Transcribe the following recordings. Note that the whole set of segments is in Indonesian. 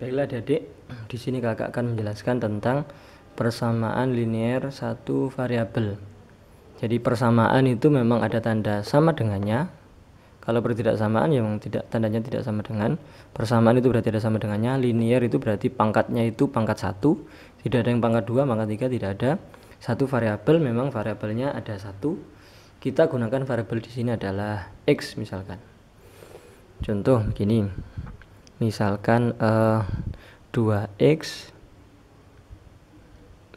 Baiklah Adik, di sini Kakak akan menjelaskan tentang persamaan linier satu variabel. Jadi persamaan itu memang ada tanda sama dengannya. Kalau pertidaksamaan samaan, yang tidak tandanya tidak sama dengan. Persamaan itu berarti ada sama dengannya, linier itu berarti pangkatnya itu pangkat satu, tidak ada yang pangkat dua, pangkat tiga tidak ada. Satu variabel memang variabelnya ada satu. Kita gunakan variabel di sini adalah x misalkan. Contoh begini misalkan uh, eh, 2x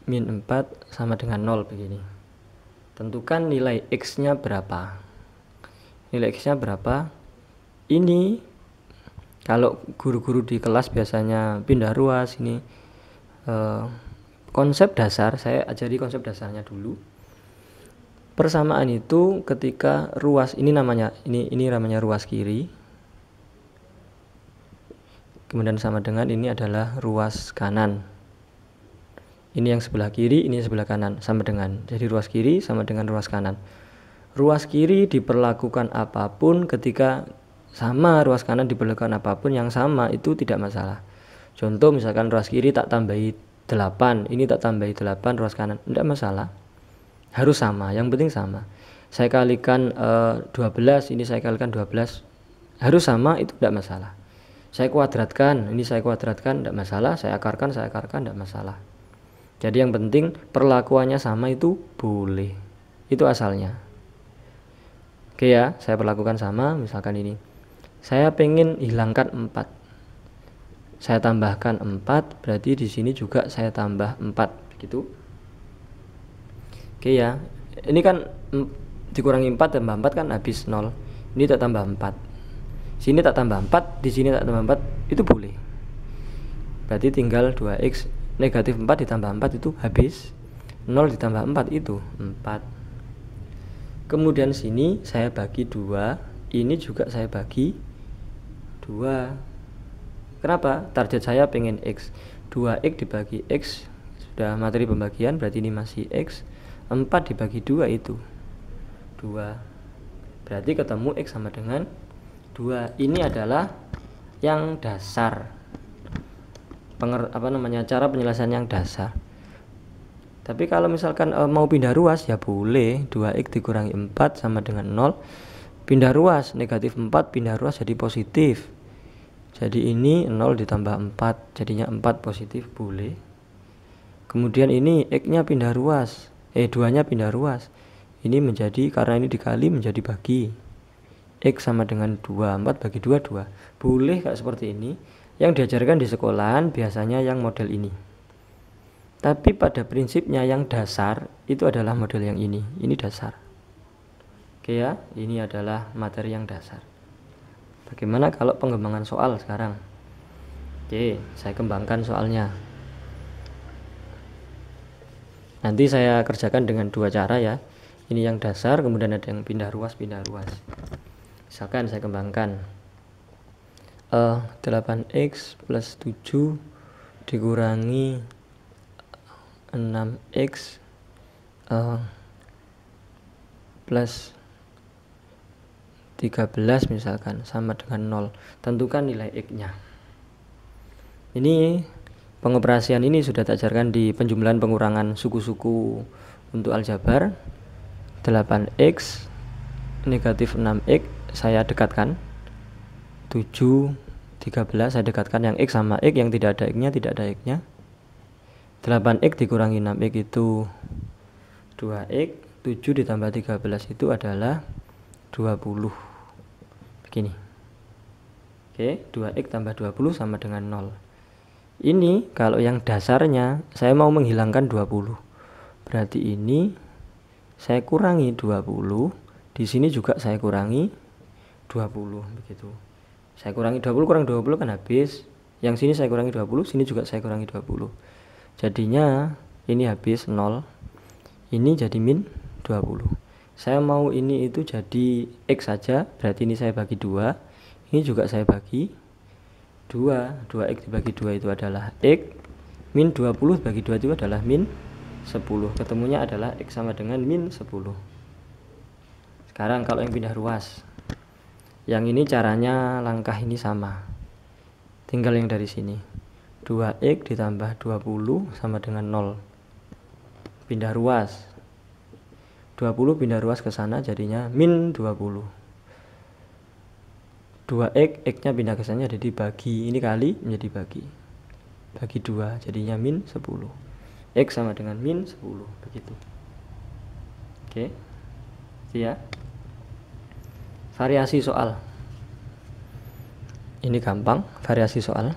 min 4 sama dengan 0 begini tentukan nilai x nya berapa nilai x nya berapa ini kalau guru-guru di kelas biasanya pindah ruas ini uh, konsep dasar saya ajari konsep dasarnya dulu persamaan itu ketika ruas ini namanya ini ini namanya ruas kiri kemudian sama dengan ini adalah ruas kanan ini yang sebelah kiri ini yang sebelah kanan sama dengan jadi ruas kiri sama dengan ruas kanan ruas kiri diperlakukan apapun ketika sama ruas kanan diperlakukan apapun yang sama itu tidak masalah contoh misalkan ruas kiri tak tambahi 8 ini tak tambahi 8 ruas kanan tidak masalah harus sama yang penting sama saya kalikan e, eh, 12 ini saya kalikan 12 harus sama itu tidak masalah saya kuadratkan, ini saya kuadratkan, tidak masalah, saya akarkan, saya akarkan, tidak masalah. Jadi yang penting perlakuannya sama itu boleh. Itu asalnya. Oke ya, saya perlakukan sama, misalkan ini. Saya pengen hilangkan 4. Saya tambahkan 4, berarti di sini juga saya tambah 4, begitu. Oke ya. Ini kan dikurangi 4 tambah 4 kan habis 0. Ini tak tambah 4 sini tak tambah 4 di sini tak tambah 4 itu boleh berarti tinggal 2x negatif 4 ditambah 4 itu habis 0 ditambah 4 itu 4 kemudian sini saya bagi 2 ini juga saya bagi 2 kenapa target saya pengen x 2x dibagi x sudah materi pembagian berarti ini masih x 4 dibagi 2 itu 2 berarti ketemu x sama dengan 2 ini adalah yang dasar Penger, apa namanya cara penjelasan yang dasar tapi kalau misalkan e, mau pindah ruas ya boleh 2x dikurangi 4 sama dengan 0 pindah ruas negatif 4 pindah ruas jadi positif jadi ini 0 ditambah 4 jadinya 4 positif boleh kemudian ini x nya pindah ruas eh 2 nya pindah ruas ini menjadi karena ini dikali menjadi bagi X sama dengan 2 4 bagi 2 2 boleh kayak seperti ini yang diajarkan di sekolahan biasanya yang model ini tapi pada prinsipnya yang dasar itu adalah model yang ini ini dasar oke ya ini adalah materi yang dasar bagaimana kalau pengembangan soal sekarang oke saya kembangkan soalnya nanti saya kerjakan dengan dua cara ya ini yang dasar kemudian ada yang pindah ruas pindah ruas misalkan saya kembangkan uh, eh, 8x plus 7 dikurangi 6x uh, eh, plus 13 misalkan sama dengan 0 tentukan nilai x nya ini pengoperasian ini sudah tak di penjumlahan pengurangan suku-suku untuk aljabar 8x negatif 6x saya dekatkan 7 13 saya dekatkan yang X sama X yang tidak ada X-nya tidak ada X-nya 8X dikurangi 6X itu 2X 7 ditambah 13 itu adalah 20 begini oke 2X tambah 20 sama dengan 0 ini kalau yang dasarnya saya mau menghilangkan 20 berarti ini saya kurangi 20 di sini juga saya kurangi 20 begitu saya kurangi 20 kurang 20 kan habis yang sini saya kurangi 20 sini juga saya kurangi 20 jadinya ini habis 0 ini jadi min 20 saya mau ini itu jadi X saja berarti ini saya bagi 2 ini juga saya bagi 2 2X dibagi 2 itu adalah X min 20 bagi 2 itu adalah min 10 ketemunya adalah X sama dengan min 10 sekarang kalau yang pindah ruas yang ini caranya langkah ini sama tinggal yang dari sini 2x ditambah 20 sama dengan 0 pindah ruas 20 pindah ruas ke sana jadinya min 20 2x x nya pindah ke sana jadi bagi ini kali menjadi bagi bagi 2 jadinya min 10 x sama dengan min 10 begitu oke okay. ya variasi soal ini gampang variasi soal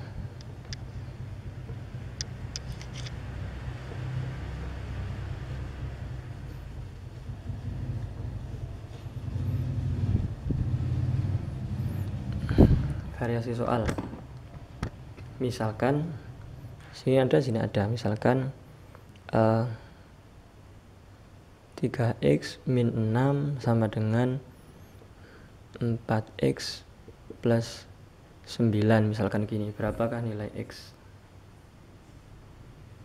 variasi soal misalkan sini ada sini ada misalkan uh, eh, 3x min 6 sama dengan 4x plus 9 misalkan gini berapakah nilai x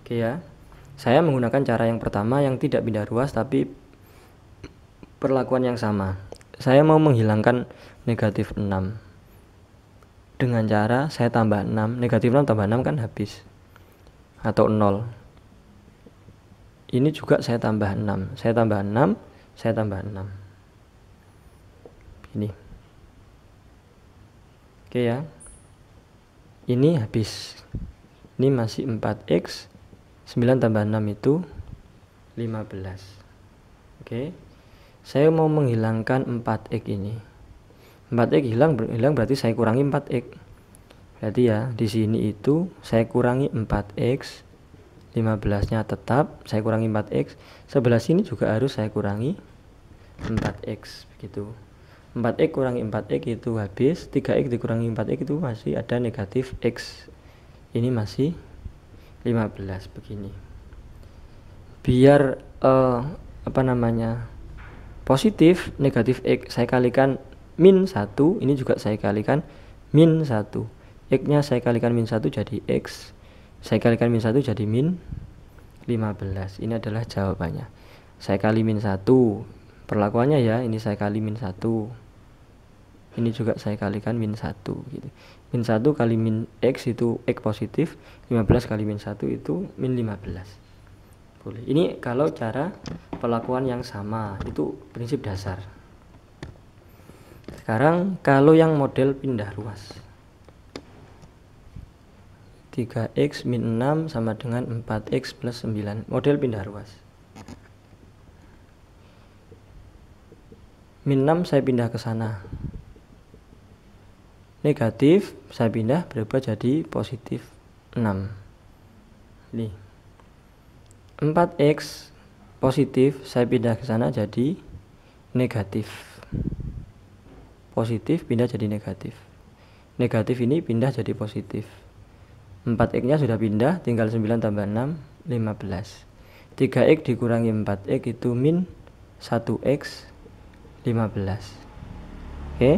oke ya saya menggunakan cara yang pertama yang tidak pindah ruas tapi perlakuan yang sama saya mau menghilangkan negatif 6 dengan cara saya tambah 6 negatif 6 tambah 6 kan habis atau 0 ini juga saya tambah 6 saya tambah 6 saya tambah 6 ini oke ya ini habis ini masih 4x 9 tambah 6 itu 15 oke saya mau menghilangkan 4x ini 4x hilang hilang berarti saya kurangi 4x berarti ya di sini itu saya kurangi 4x 15 nya tetap saya kurangi 4x sebelah sini juga harus saya kurangi 4x begitu 4x kurangi 4x itu habis 3x dikurangi 4x itu masih ada negatif x ini masih 15 begini biar uh, apa namanya positif negatif x saya kalikan min 1 ini juga saya kalikan min 1 x nya saya kalikan min 1 jadi x saya kalikan min 1 jadi min 15 ini adalah jawabannya saya kali min 1 perlakuannya ya ini saya kali min 1 ini juga saya kalikan min 1 gitu min 1 kali min X itu X positif 15 kali min 1 itu min 15 boleh ini kalau cara pelakuan yang sama itu prinsip dasar sekarang kalau yang model pindah ruas 3x min 6 sama dengan 4x plus 9 model pindah ruas min 6 saya pindah ke sana negatif saya pindah berubah jadi positif 6 ini 4x positif saya pindah ke sana jadi negatif positif pindah jadi negatif negatif ini pindah jadi positif 4x nya sudah pindah tinggal 9 tambah 6 15 3x dikurangi 4x itu min 1x 15 oke okay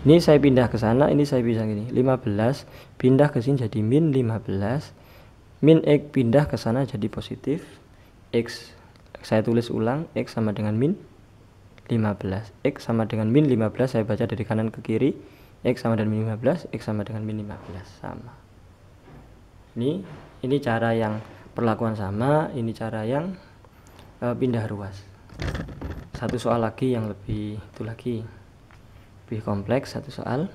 ini saya pindah ke sana ini saya bisa gini 15 pindah ke sini jadi min 15 min x pindah ke sana jadi positif x saya tulis ulang x sama dengan min 15 x sama dengan min 15 saya baca dari kanan ke kiri x sama dengan min 15 x sama dengan min 15 sama ini ini cara yang perlakuan sama ini cara yang uh, pindah ruas satu soal lagi yang lebih itu lagi lebih kompleks satu soal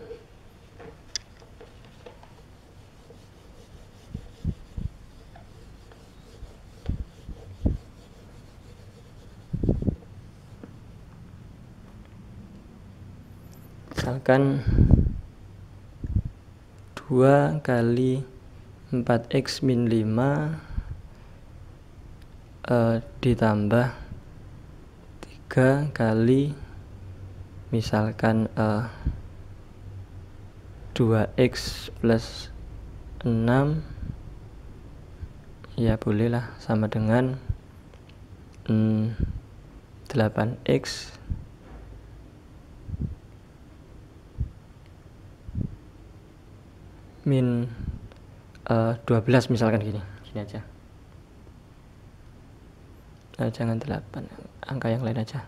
misalkan 2 kali 4x min 5 e, eh, ditambah 3 kali 4 misalkan uh, eh, 2x plus 6 ya bolehlah sama dengan mm, 8x min uh, eh, 12 misalkan gini gini aja nah, jangan 8 angka yang lain aja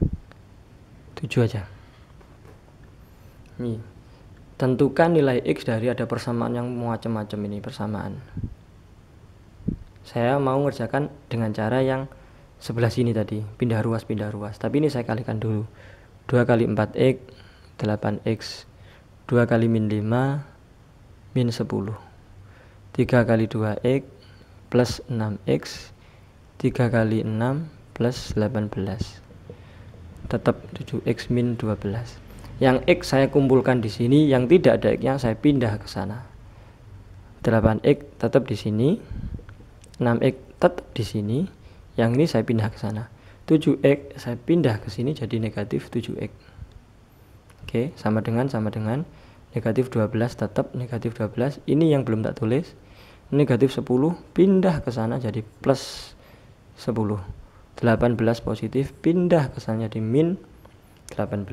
7 aja Nih, tentukan nilai x dari ada persamaan yang macam-macam ini persamaan. Saya mau ngerjakan dengan cara yang sebelah sini tadi, pindah ruas pindah ruas. Tapi ini saya kalikan dulu. 2 kali 4x 8x 2 kali min 5 min 10 3 kali 2x plus 6x 3 kali 6 plus 18 tetap 7x min 12 yang X saya kumpulkan di sini yang tidak ada X-nya saya pindah ke sana 8X tetap di sini 6X tetap di sini yang ini saya pindah ke sana 7X saya pindah ke sini jadi negatif 7X oke sama dengan sama dengan negatif 12 tetap negatif 12 ini yang belum tak tulis negatif 10 pindah ke sana jadi plus 10 18 positif pindah ke sana jadi min 18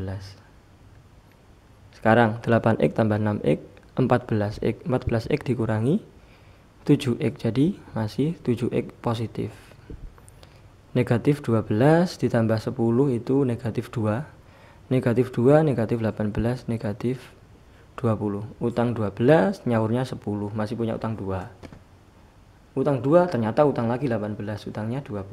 sekarang 8x tambah 6x 14x 14x dikurangi 7x jadi masih 7x positif negatif 12 ditambah 10 itu negatif 2 negatif 2 negatif 18 negatif 20 utang 12 nyawurnya 10 masih punya utang 2 utang 2 ternyata utang lagi 18 utangnya 20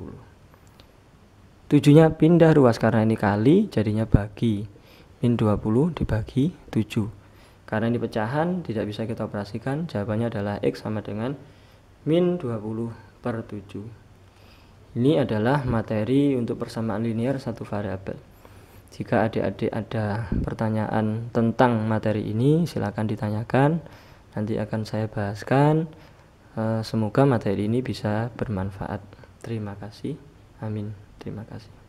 nya pindah ruas karena ini kali jadinya bagi min 20 dibagi 7 karena ini pecahan tidak bisa kita operasikan jawabannya adalah X sama dengan min 20 per 7 ini adalah materi untuk persamaan linear satu variabel jika adik-adik ada pertanyaan tentang materi ini silakan ditanyakan nanti akan saya bahaskan eh, semoga materi ini bisa bermanfaat terima kasih amin terima kasih